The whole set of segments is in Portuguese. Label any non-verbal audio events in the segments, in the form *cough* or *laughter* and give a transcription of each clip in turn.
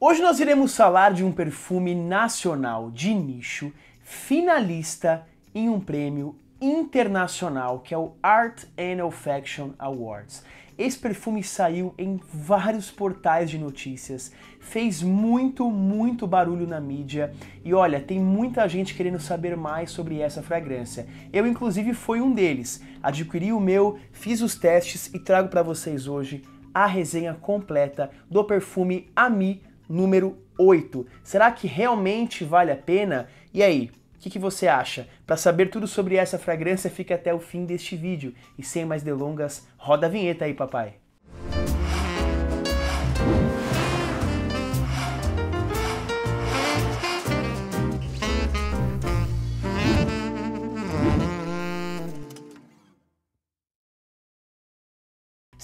Hoje nós iremos falar de um perfume nacional de nicho, finalista em um prêmio internacional que é o Art and Olfaction Awards. Esse perfume saiu em vários portais de notícias, fez muito, muito barulho na mídia e olha, tem muita gente querendo saber mais sobre essa fragrância. Eu inclusive fui um deles. Adquiri o meu, fiz os testes e trago para vocês hoje a resenha completa do perfume Ami número 8. Será que realmente vale a pena? E aí, o que, que, você acha? Para saber tudo sobre essa fragrância, fique até o fim deste vídeo. E sem mais delongas, roda a vinheta aí, papai!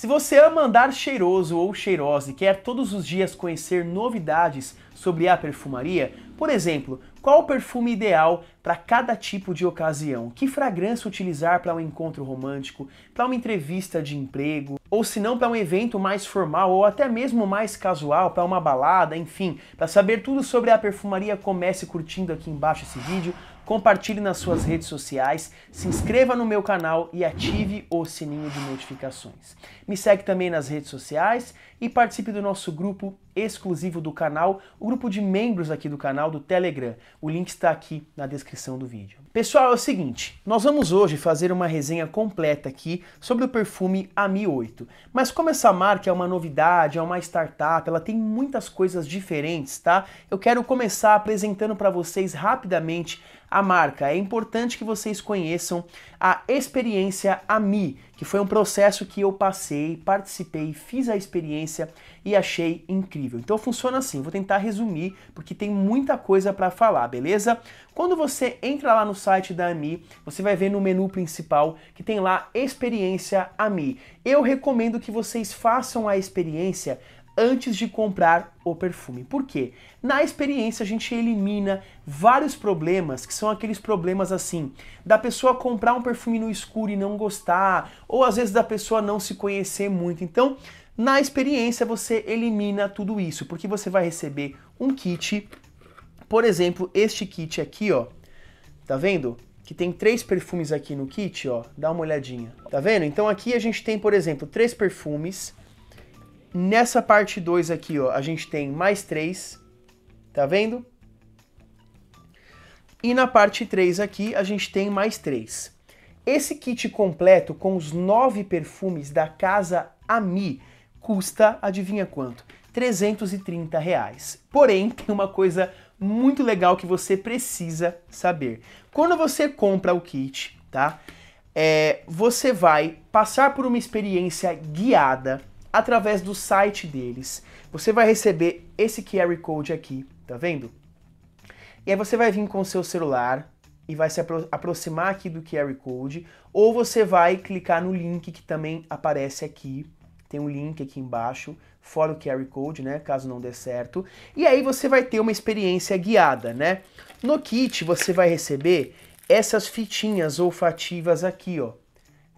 Se você ama andar cheiroso ou cheirosa e quer todos os dias conhecer novidades sobre a perfumaria, por exemplo, qual o perfume ideal para cada tipo de ocasião? Que fragrância utilizar para um encontro romântico, para uma entrevista de emprego, ou se não para um evento mais formal ou até mesmo mais casual, para uma balada, enfim. Para saber tudo sobre a perfumaria, comece curtindo aqui embaixo esse vídeo compartilhe nas suas redes sociais, se inscreva no meu canal e ative o sininho de notificações. Me segue também nas redes sociais e participe do nosso grupo exclusivo do canal, o grupo de membros aqui do canal do Telegram. O link está aqui na descrição do vídeo. Pessoal, é o seguinte, nós vamos hoje fazer uma resenha completa aqui sobre o perfume Ami 8. Mas como essa marca é uma novidade, é uma startup, ela tem muitas coisas diferentes, tá? Eu quero começar apresentando para vocês rapidamente a marca. É importante que vocês conheçam a experiência AMI, que foi um processo que eu passei, participei, fiz a experiência e achei incrível. Então funciona assim, vou tentar resumir porque tem muita coisa para falar, beleza? Quando você entra lá no site da AMI, você vai ver no menu principal que tem lá experiência AMI. Eu recomendo que vocês façam a experiência antes de comprar o perfume. Por quê? Na experiência a gente elimina vários problemas que são aqueles problemas assim, da pessoa comprar um perfume no escuro e não gostar, ou às vezes da pessoa não se conhecer muito. Então, na experiência você elimina tudo isso, porque você vai receber um kit, por exemplo, este kit aqui, ó. Tá vendo? que tem três perfumes aqui no kit, ó. Dá uma olhadinha. Tá vendo? Então aqui a gente tem, por exemplo, três perfumes. Nessa parte 2 aqui, ó, a gente tem mais 3, tá vendo? E na parte 3 aqui, a gente tem mais 3. Esse kit completo com os 9 perfumes da Casa Ami custa, adivinha quanto? 330 reais. Porém, tem uma coisa muito legal que você precisa saber. Quando você compra o kit, tá? É, você vai passar por uma experiência guiada através do site deles. Você vai receber esse QR Code aqui, tá vendo? E aí você vai vir com o seu celular e vai se apro aproximar aqui do QR Code, ou você vai clicar no link que também aparece aqui, tem um link aqui embaixo, fora o QR Code, né, caso não dê certo. E aí você vai ter uma experiência guiada, né? No kit você vai receber essas fitinhas olfativas aqui, ó,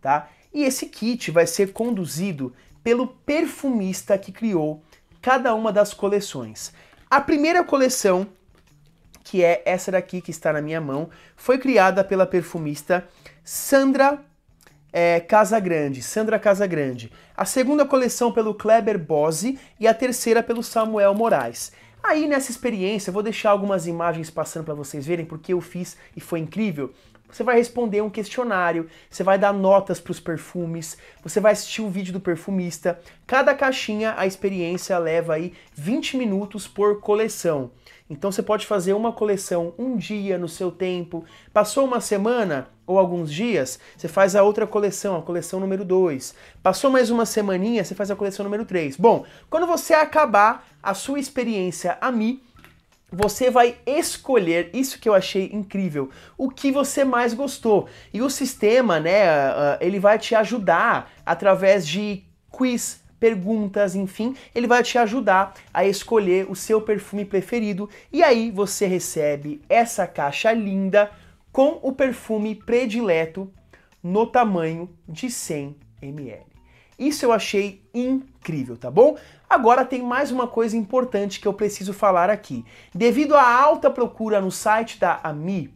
tá? E esse kit vai ser conduzido pelo perfumista que criou cada uma das coleções. A primeira coleção, que é essa daqui que está na minha mão, foi criada pela perfumista Sandra é, Casagrande, Sandra Casagrande. A segunda coleção pelo Kleber Bose e a terceira pelo Samuel Moraes. Aí nessa experiência, vou deixar algumas imagens passando para vocês verem porque eu fiz e foi incrível. Você vai responder um questionário, você vai dar notas para os perfumes, você vai assistir o um vídeo do perfumista. Cada caixinha, a experiência leva aí 20 minutos por coleção. Então você pode fazer uma coleção um dia no seu tempo. Passou uma semana ou alguns dias, você faz a outra coleção, a coleção número 2. Passou mais uma semaninha, você faz a coleção número 3. Bom, quando você acabar a sua experiência AMI, você vai escolher, isso que eu achei incrível, o que você mais gostou. E o sistema, né, ah, ah, ele vai te ajudar através de quiz, perguntas, enfim, ele vai te ajudar a escolher o seu perfume preferido. E aí você recebe essa caixa linda com o perfume predileto no tamanho de 100 ml. Isso eu achei incrível, tá bom? Agora tem mais uma coisa importante que eu preciso falar aqui. Devido à alta procura no site da AMI,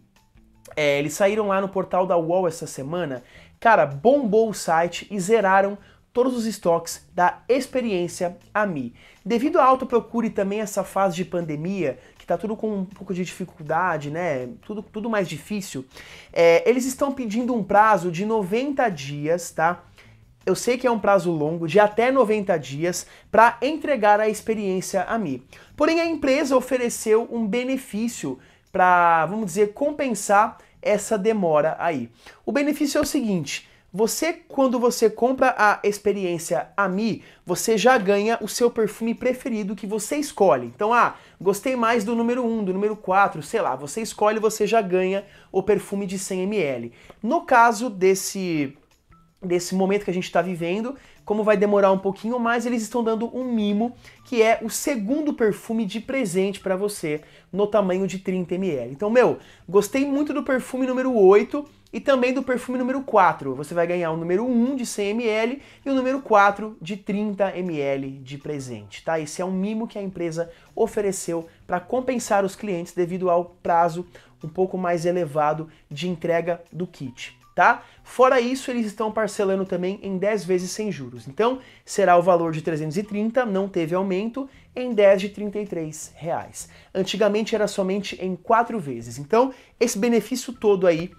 é, eles saíram lá no portal da UOL essa semana, cara, bombou o site e zeraram todos os estoques da experiência AMI. Devido à alta procura e também essa fase de pandemia, que tá tudo com um pouco de dificuldade, né? Tudo, tudo mais difícil, é, eles estão pedindo um prazo de 90 dias, tá? eu sei que é um prazo longo, de até 90 dias, para entregar a experiência a mim. Porém, a empresa ofereceu um benefício para, vamos dizer, compensar essa demora aí. O benefício é o seguinte: você, quando você compra a experiência AMI, você já ganha o seu perfume preferido que você escolhe. Então, ah, gostei mais do número 1, do número 4, sei lá, você escolhe, você já ganha o perfume de 100ml. No caso desse desse momento que a gente está vivendo. Como vai demorar um pouquinho mais, eles estão dando um mimo, que é o segundo perfume de presente para você, no tamanho de 30 ml. Então, meu, gostei muito do perfume número 8 e também do perfume número 4. Você vai ganhar o número 1 de 100 ml e o número 4 de 30 ml de presente, tá? Esse é um mimo que a empresa ofereceu para compensar os clientes devido ao prazo um pouco mais elevado de entrega do kit tá? Fora isso, eles estão parcelando também em 10 vezes sem juros. Então, será o valor de 330, não teve aumento, em 10 de 33 reais. Antigamente era somente em 4 vezes. Então, esse benefício todo aí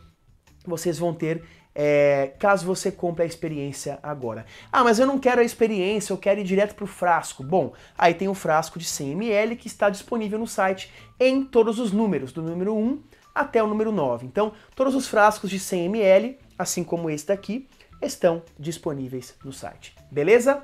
vocês vão ter é, caso você compre a experiência agora. Ah, mas eu não quero a experiência, eu quero ir direto para o frasco. Bom, aí tem o frasco de 100ml que está disponível no site em todos os números, do número 1 até o número 9. Então, todos os frascos de 100 ml, assim como esse daqui, estão disponíveis no site. Beleza?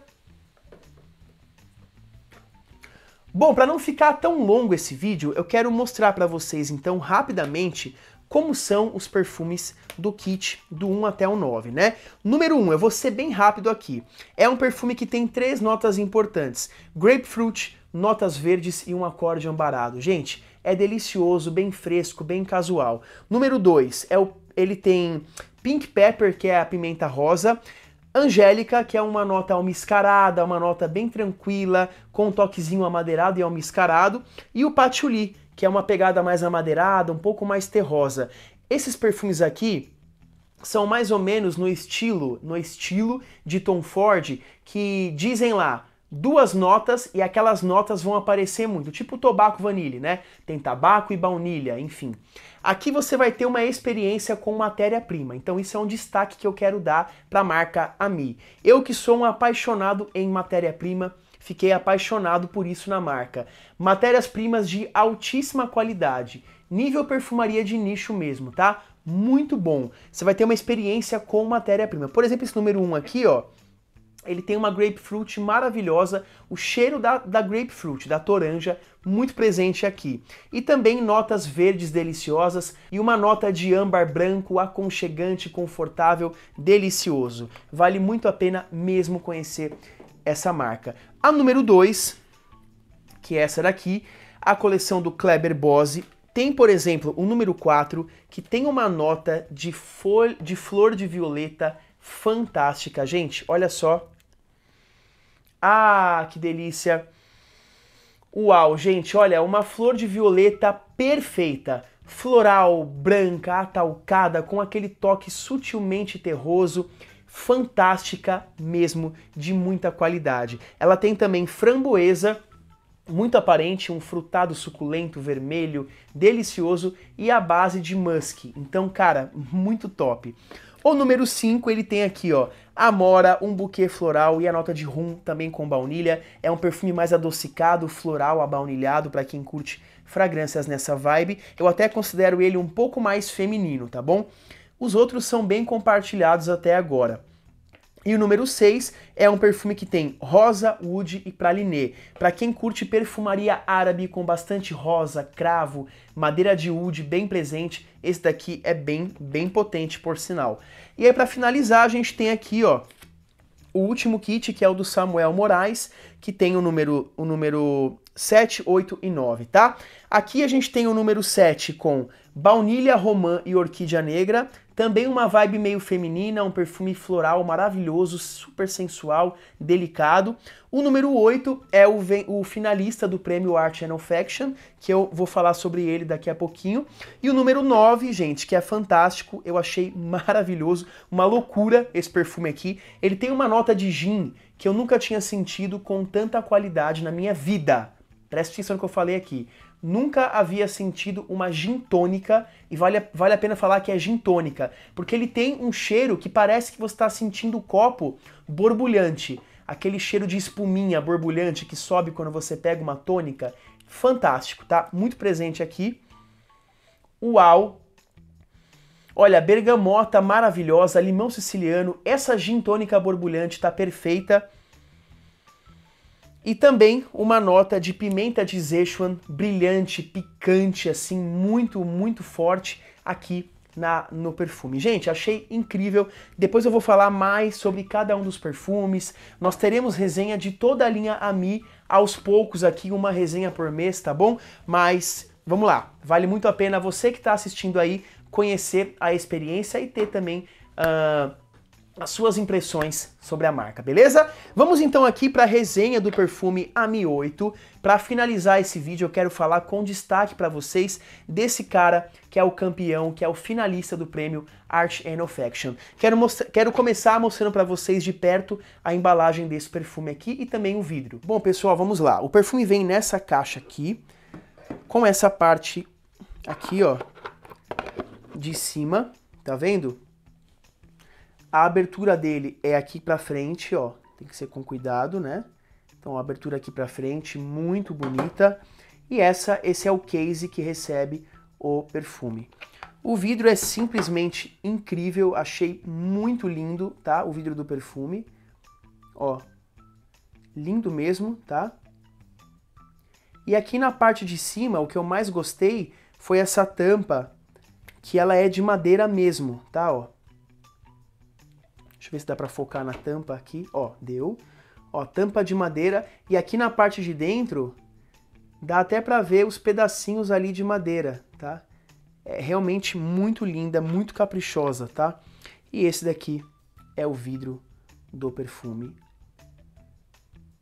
Bom, para não ficar tão longo esse vídeo, eu quero mostrar para vocês então rapidamente como são os perfumes do kit do 1 até o 9, né? Número 1, eu vou ser bem rápido aqui. É um perfume que tem três notas importantes: grapefruit, notas verdes e um acorde ambarado. Gente, é delicioso, bem fresco, bem casual. Número 2, é o, ele tem Pink Pepper, que é a pimenta rosa, Angélica, que é uma nota almiscarada, uma nota bem tranquila, com um toquezinho amadeirado e almiscarado, e o patchouli, que é uma pegada mais amadeirada, um pouco mais terrosa. Esses perfumes aqui são mais ou menos no estilo, no estilo de Tom Ford, que dizem lá duas notas e aquelas notas vão aparecer muito, tipo tobaco vanille, né? Tem tabaco e baunilha, enfim. Aqui você vai ter uma experiência com matéria-prima, então isso é um destaque que eu quero dar para a marca Ami. Eu que sou um apaixonado em matéria-prima, fiquei apaixonado por isso na marca. Matérias-primas de altíssima qualidade, nível perfumaria de nicho mesmo, tá? Muito bom. Você vai ter uma experiência com matéria-prima. Por exemplo, esse número 1 um aqui, ó, ele tem uma grapefruit maravilhosa, o cheiro da, da grapefruit, da toranja, muito presente aqui. E também notas verdes deliciosas e uma nota de âmbar branco, aconchegante, confortável, delicioso. Vale muito a pena mesmo conhecer essa marca. A número 2, que é essa daqui, a coleção do Kleber Bose, tem, por exemplo, o número 4, que tem uma nota de, de flor de violeta fantástica. Gente, olha só ah, que delícia! Uau, gente, olha, uma flor de violeta perfeita. Floral, branca, atalcada, com aquele toque sutilmente terroso, fantástica mesmo, de muita qualidade. Ela tem também framboesa, muito aparente, um frutado suculento, vermelho, delicioso e a base de musk. Então, cara, muito top. O número 5, ele tem aqui, ó, amora, um buquê floral e a nota de rum também com baunilha. É um perfume mais adocicado, floral, abaunilhado, para quem curte fragrâncias nessa vibe. Eu até considero ele um pouco mais feminino, tá bom? Os outros são bem compartilhados até agora. E o número 6 é um perfume que tem rosa, wood e praliné. Para quem curte perfumaria árabe com bastante rosa, cravo, madeira de wood bem presente, esse daqui é bem, bem potente, por sinal. E aí para finalizar, a gente tem aqui, ó, o último kit, que é o do Samuel Moraes, que tem o número, o número 7, 8 e 9, tá? Aqui a gente tem o número 7 com baunilha, romã e orquídea negra, também uma vibe meio feminina, um perfume floral maravilhoso, super sensual, delicado. O número 8 é o, o finalista do prêmio Art and Faction, que eu vou falar sobre ele daqui a pouquinho. E o número 9, gente, que é fantástico, eu achei maravilhoso, uma loucura esse perfume aqui. Ele tem uma nota de gin que eu nunca tinha sentido com tanta qualidade na minha vida. Preste atenção no que eu falei aqui. Nunca havia sentido uma gintônica, e vale, vale a pena falar que é gintônica, porque ele tem um cheiro que parece que você está sentindo o copo borbulhante. Aquele cheiro de espuminha borbulhante que sobe quando você pega uma tônica. Fantástico, tá? Muito presente aqui. Uau! Olha, bergamota maravilhosa, limão siciliano, essa gintônica borbulhante tá perfeita e também uma nota de pimenta de Sichuan brilhante, picante, assim, muito, muito forte aqui na, no perfume. Gente, achei incrível. Depois eu vou falar mais sobre cada um dos perfumes. Nós teremos resenha de toda a linha Ami aos poucos aqui, uma resenha por mês, tá bom? Mas vamos lá, vale muito a pena você que está assistindo aí conhecer a experiência e ter também. Uh, as suas impressões sobre a marca, beleza? Vamos então aqui para a resenha do perfume Ami 8. Para finalizar esse vídeo, eu quero falar com destaque para vocês desse cara que é o campeão, que é o finalista do prêmio Art and of Action. Quero, quero começar mostrando para vocês de perto a embalagem desse perfume aqui e também o vidro. Bom, pessoal, vamos lá. O perfume vem nessa caixa aqui, com essa parte aqui, ó, de cima, tá vendo? A abertura dele é aqui para frente, ó. Tem que ser com cuidado, né? Então, abertura aqui para frente, muito bonita. E essa, esse é o case que recebe o perfume. O vidro é simplesmente incrível, achei muito lindo, tá? O vidro do perfume. Ó. Lindo mesmo, tá? E aqui na parte de cima, o que eu mais gostei foi essa tampa, que ela é de madeira mesmo, tá, ó Deixa eu ver se dá para focar na tampa aqui. Ó, deu. Ó, tampa de madeira. E aqui na parte de dentro, dá até para ver os pedacinhos ali de madeira, tá? É realmente muito linda, muito caprichosa, tá? E esse daqui é o vidro do perfume.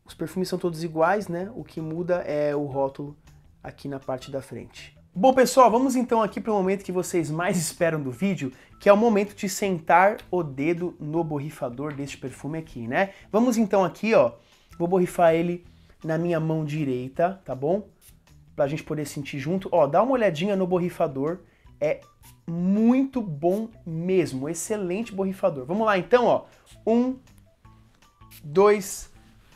Os perfumes são todos iguais, né? O que muda é o rótulo aqui na parte da frente. Bom pessoal, vamos então aqui para o momento que vocês mais esperam do vídeo, que é o momento de sentar o dedo no borrifador deste perfume aqui, né? Vamos então aqui, ó, vou borrifar ele na minha mão direita, tá bom? Pra gente poder sentir junto. Ó, dá uma olhadinha no borrifador, é muito bom mesmo, excelente borrifador. Vamos lá então, ó, um, dois,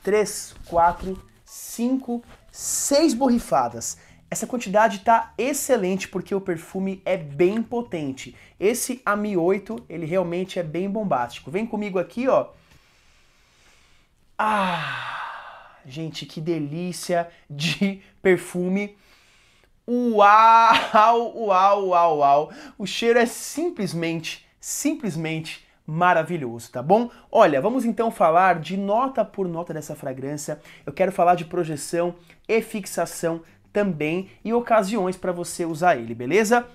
três, quatro, cinco, seis borrifadas. Essa quantidade está excelente porque o perfume é bem potente. Esse AMI 8, ele realmente é bem bombástico. Vem comigo aqui, ó. Ah, gente, que delícia de *laughs* perfume. Uau, uau, uau, uau. O cheiro é simplesmente, simplesmente maravilhoso, tá bom? Olha, vamos então falar de nota por nota dessa fragrância. Eu quero falar de projeção e fixação também e ocasiões para você usar ele, beleza?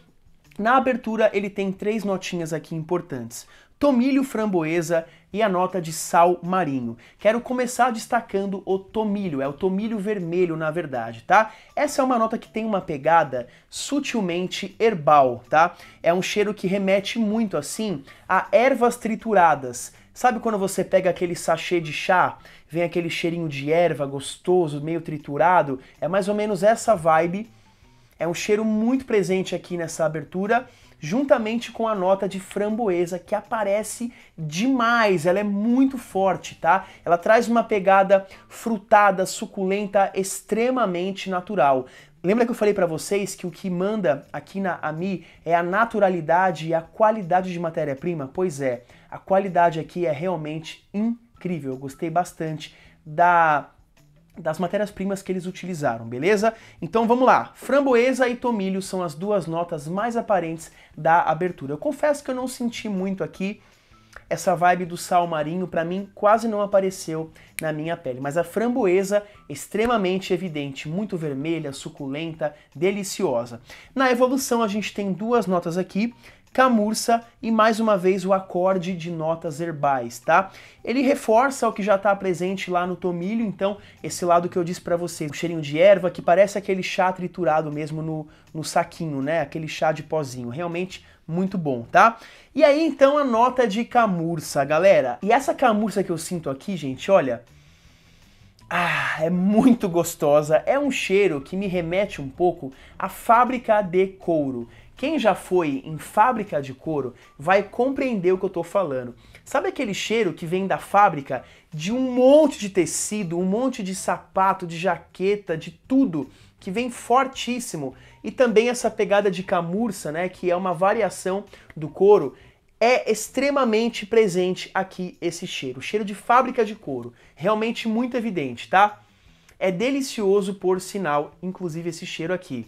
Na abertura ele tem três notinhas aqui importantes: tomilho framboesa e a nota de sal marinho. Quero começar destacando o tomilho, é o tomilho vermelho na verdade, tá? Essa é uma nota que tem uma pegada sutilmente herbal, tá? É um cheiro que remete muito assim a ervas trituradas Sabe quando você pega aquele sachê de chá, vem aquele cheirinho de erva gostoso, meio triturado? É mais ou menos essa vibe. É um cheiro muito presente aqui nessa abertura, juntamente com a nota de framboesa que aparece demais. Ela é muito forte, tá? Ela traz uma pegada frutada, suculenta, extremamente natural. Lembra que eu falei para vocês que o que manda aqui na AMI é a naturalidade e a qualidade de matéria-prima? Pois é, a qualidade aqui é realmente incrível. Eu gostei bastante da das matérias-primas que eles utilizaram, beleza? Então vamos lá. Framboesa e tomilho são as duas notas mais aparentes da abertura. Eu confesso que eu não senti muito aqui essa vibe do sal marinho para mim quase não apareceu na minha pele, mas a framboesa extremamente evidente, muito vermelha, suculenta, deliciosa. Na evolução a gente tem duas notas aqui, camurça e mais uma vez o acorde de notas herbais, tá? Ele reforça o que já está presente lá no tomilho, então esse lado que eu disse para vocês, o cheirinho de erva que parece aquele chá triturado mesmo no, no saquinho, né? Aquele chá de pozinho. Realmente muito bom, tá? E aí então a nota de camurça, galera. E essa camurça que eu sinto aqui, gente, olha, ah, é muito gostosa. É um cheiro que me remete um pouco à fábrica de couro. Quem já foi em fábrica de couro vai compreender o que eu estou falando. Sabe aquele cheiro que vem da fábrica de um monte de tecido, um monte de sapato, de jaqueta, de tudo que vem fortíssimo, e também essa pegada de camurça, né, que é uma variação do couro, é extremamente presente aqui esse cheiro, cheiro de fábrica de couro, realmente muito evidente, tá? É delicioso por sinal, inclusive esse cheiro aqui.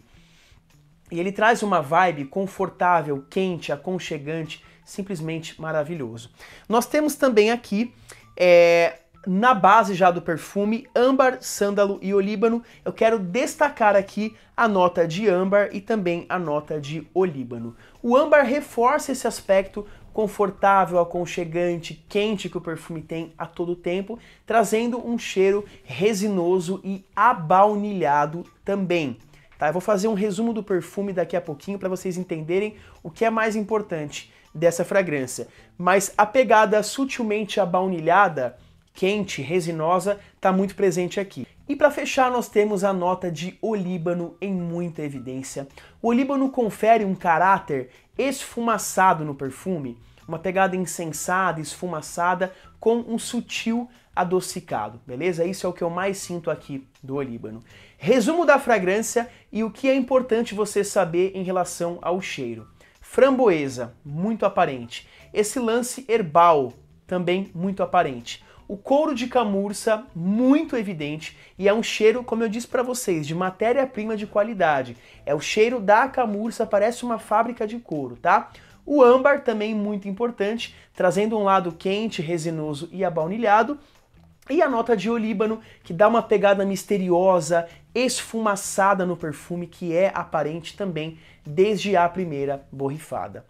E ele traz uma vibe confortável, quente, aconchegante, simplesmente maravilhoso. Nós temos também aqui é, na base já do perfume, âmbar, sândalo e olíbano, eu quero destacar aqui a nota de âmbar e também a nota de olíbano. O âmbar reforça esse aspecto confortável, aconchegante, quente que o perfume tem a todo tempo, trazendo um cheiro resinoso e abaunilhado também. Tá, eu vou fazer um resumo do perfume daqui a pouquinho para vocês entenderem o que é mais importante dessa fragrância. Mas a pegada sutilmente abaunilhada quente, resinosa, está muito presente aqui. E para fechar, nós temos a nota de olíbano em muita evidência. O olíbano confere um caráter esfumaçado no perfume, uma pegada incensada, esfumaçada, com um sutil adocicado, beleza? Isso é o que eu mais sinto aqui do olíbano. Resumo da fragrância e o que é importante você saber em relação ao cheiro. Framboesa, muito aparente. Esse lance herbal, também muito aparente o couro de camurça muito evidente e é um cheiro, como eu disse para vocês, de matéria-prima de qualidade. É o cheiro da camurça, parece uma fábrica de couro, tá? O âmbar também muito importante, trazendo um lado quente, resinoso e abaunilhado. E a nota de olíbano, que dá uma pegada misteriosa, esfumaçada no perfume, que é aparente também desde a primeira borrifada.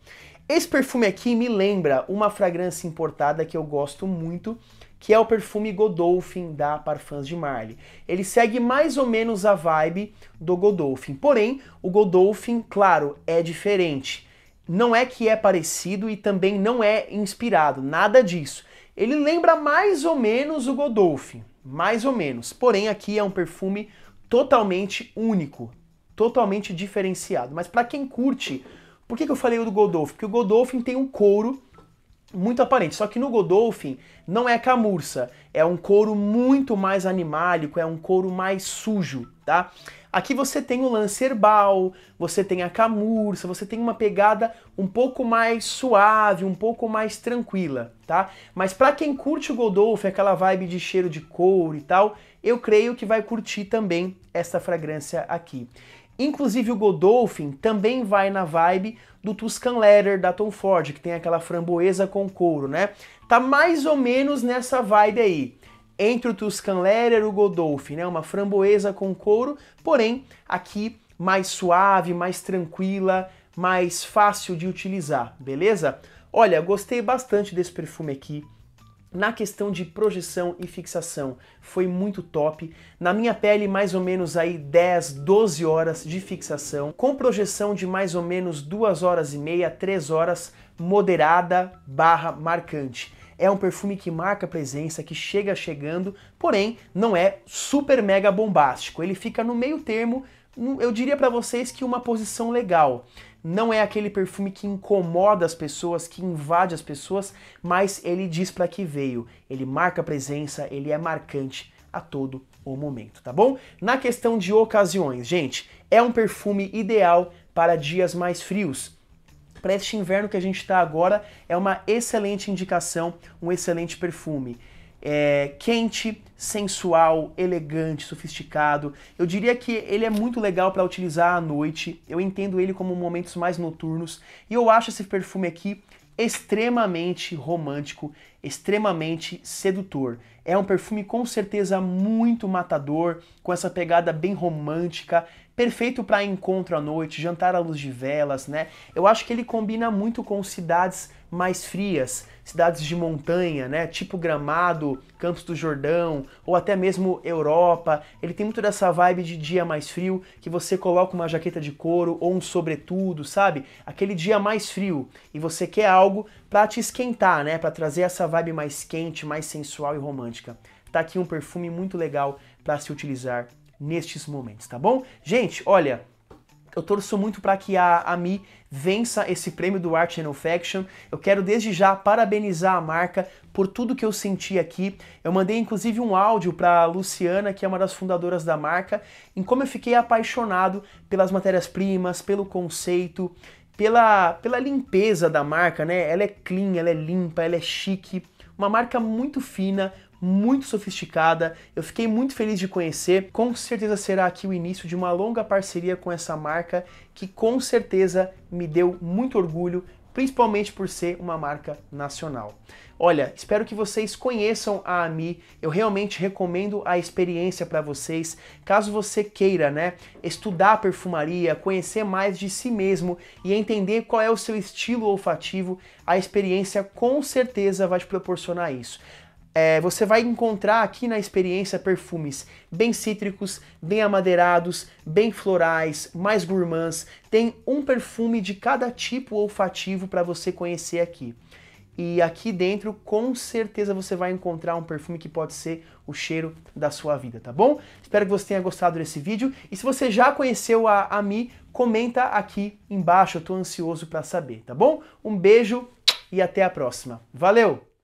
Esse perfume aqui me lembra uma fragrância importada que eu gosto muito, que é o perfume Godolphin da Parfums de Marly. Ele segue mais ou menos a vibe do Godolphin, porém o Godolphin, claro, é diferente. Não é que é parecido e também não é inspirado, nada disso. Ele lembra mais ou menos o Godolphin, mais ou menos. Porém aqui é um perfume totalmente único, totalmente diferenciado. Mas para quem curte, por que, que eu falei do Godolphin? Porque o Godolphin tem um couro muito aparente. Só que no Godolphin não é camurça, é um couro muito mais animálico, é um couro mais sujo, tá? Aqui você tem o lance herbal, você tem a camurça, você tem uma pegada um pouco mais suave, um pouco mais tranquila, tá? Mas para quem curte o Godolphin, aquela vibe de cheiro de couro e tal, eu creio que vai curtir também essa fragrância aqui. Inclusive o Godolphin também vai na vibe do Tuscan Leather da Tom Ford, que tem aquela framboesa com couro, né? Tá mais ou menos nessa vibe aí. Entre o Tuscan Leather e o Godolphin, né? Uma framboesa com couro, porém aqui mais suave, mais tranquila, mais fácil de utilizar, beleza? Olha, gostei bastante desse perfume aqui. Na questão de projeção e fixação, foi muito top. Na minha pele, mais ou menos aí 10, 12 horas de fixação, com projeção de mais ou menos 2 horas e meia, 3 horas, moderada barra marcante. É um perfume que marca presença, que chega chegando, porém não é super mega bombástico. Ele fica no meio termo, eu diria para vocês que uma posição legal não é aquele perfume que incomoda as pessoas, que invade as pessoas, mas ele diz para que veio, ele marca a presença, ele é marcante a todo o momento, tá bom? Na questão de ocasiões, gente, é um perfume ideal para dias mais frios. Para este inverno que a gente está agora, é uma excelente indicação, um excelente perfume é, quente, sensual, elegante, sofisticado. Eu diria que ele é muito legal para utilizar à noite. Eu entendo ele como momentos mais noturnos e eu acho esse perfume aqui extremamente romântico, extremamente sedutor. É um perfume com certeza muito matador, com essa pegada bem romântica, perfeito para encontro à noite, jantar à luz de velas, né? Eu acho que ele combina muito com cidades mais frias, cidades de montanha, né, tipo Gramado, Campos do Jordão, ou até mesmo Europa. Ele tem muito dessa vibe de dia mais frio, que você coloca uma jaqueta de couro ou um sobretudo, sabe? Aquele dia mais frio e você quer algo para te esquentar, né, para trazer essa vibe mais quente, mais sensual e romântica. Tá aqui um perfume muito legal para se utilizar nestes momentos, tá bom? Gente, olha, eu torço muito para que a AMI vença esse prêmio do Art and Faction. Eu quero desde já parabenizar a marca por tudo que eu senti aqui. Eu mandei inclusive um áudio para a Luciana, que é uma das fundadoras da marca, em como eu fiquei apaixonado pelas matérias-primas, pelo conceito, pela, pela limpeza da marca, né? Ela é clean, ela é limpa, ela é chique, uma marca muito fina, muito sofisticada. Eu fiquei muito feliz de conhecer. Com certeza será aqui o início de uma longa parceria com essa marca que com certeza me deu muito orgulho, principalmente por ser uma marca nacional. Olha, espero que vocês conheçam a Ami. Eu realmente recomendo a experiência para vocês. Caso você queira, né, estudar perfumaria, conhecer mais de si mesmo e entender qual é o seu estilo olfativo, a experiência com certeza vai te proporcionar isso. É, você vai encontrar aqui na experiência perfumes bem cítricos, bem amadeirados, bem florais, mais gourmands. Tem um perfume de cada tipo olfativo para você conhecer aqui. E aqui dentro, com certeza, você vai encontrar um perfume que pode ser o cheiro da sua vida, tá bom? Espero que você tenha gostado desse vídeo. E se você já conheceu a Ami, comenta aqui embaixo. Eu tô ansioso para saber, tá bom? Um beijo e até a próxima. Valeu!